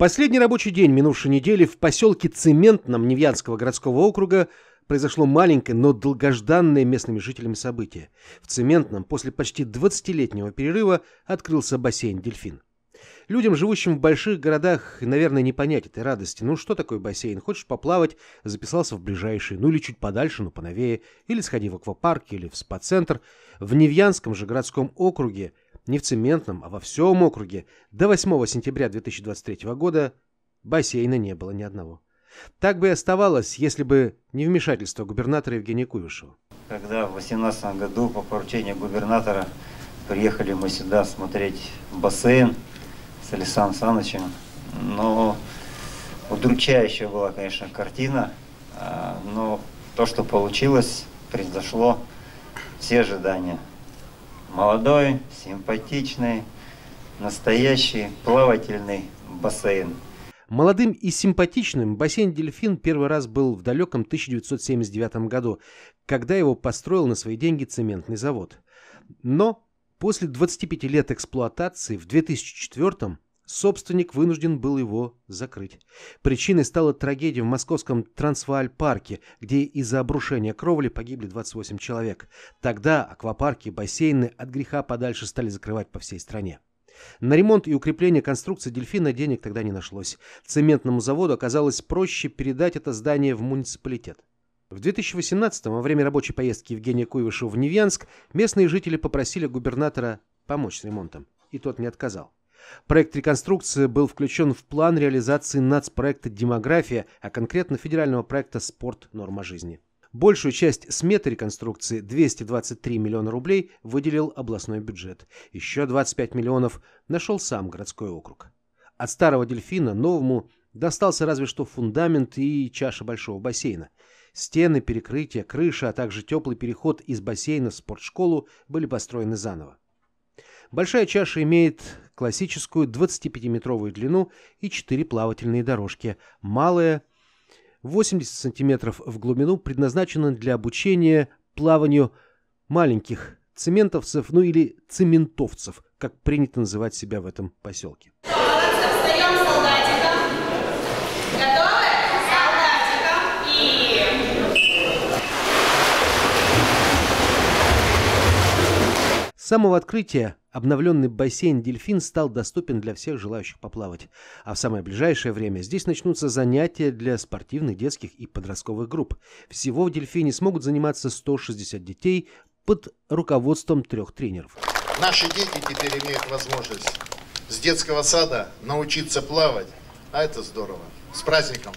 Последний рабочий день минувшей недели в поселке Цементном Невьянского городского округа произошло маленькое, но долгожданное местными жителями событие. В Цементном после почти 20-летнего перерыва открылся бассейн «Дельфин». Людям, живущим в больших городах, наверное, не понять этой радости. Ну, что такое бассейн? Хочешь поплавать? Записался в ближайший, ну или чуть подальше, ну поновее. Или сходи в аквапарк, или в спа-центр. В Невьянском же городском округе – не в цементном, а во всем округе до 8 сентября 2023 года бассейна не было ни одного. Так бы и оставалось, если бы не вмешательство губернатора Евгения Куйвышева. Когда в 2018 году по поручению губернатора приехали мы сюда смотреть бассейн с Александром Санычем, но ну, удручающая была, конечно, картина, а, но то, что получилось, произошло все ожидания – молодой, симпатичный, настоящий плавательный бассейн. Молодым и симпатичным бассейн «Дельфин» первый раз был в далеком 1979 году, когда его построил на свои деньги цементный завод. Но после 25 лет эксплуатации в 2004 собственник вынужден был его закрыть. Причиной стала трагедия в московском Трансвааль-парке, где из-за обрушения кровли погибли 28 человек. Тогда аквапарки, и бассейны от греха подальше стали закрывать по всей стране. На ремонт и укрепление конструкции «Дельфина» денег тогда не нашлось. Цементному заводу оказалось проще передать это здание в муниципалитет. В 2018 во время рабочей поездки Евгения Куевышева в Невьянск местные жители попросили губернатора помочь с ремонтом, и тот не отказал. Проект реконструкции был включен в план реализации нацпроекта «Демография», а конкретно федерального проекта «Спорт. Норма жизни». Большую часть сметы реконструкции, 223 миллиона рублей, выделил областной бюджет. Еще 25 миллионов нашел сам городской округ. От старого дельфина новому достался разве что фундамент и чаша большого бассейна. Стены, перекрытия, крыша, а также теплый переход из бассейна в спортшколу были построены заново. Большая чаша имеет классическую 25-метровую длину и 4 плавательные дорожки. Малая 80 сантиметров в глубину предназначена для обучения плаванию маленьких цементовцев, ну или цементовцев, как принято называть себя в этом поселке. Встаем солдатиком. Готовы? Солдатиком. И... С самого открытия Обновленный бассейн «Дельфин» стал доступен для всех желающих поплавать. А в самое ближайшее время здесь начнутся занятия для спортивных, детских и подростковых групп. Всего в «Дельфине» смогут заниматься 160 детей под руководством трех тренеров. Наши дети теперь имеют возможность с детского сада научиться плавать, а это здорово. С праздником!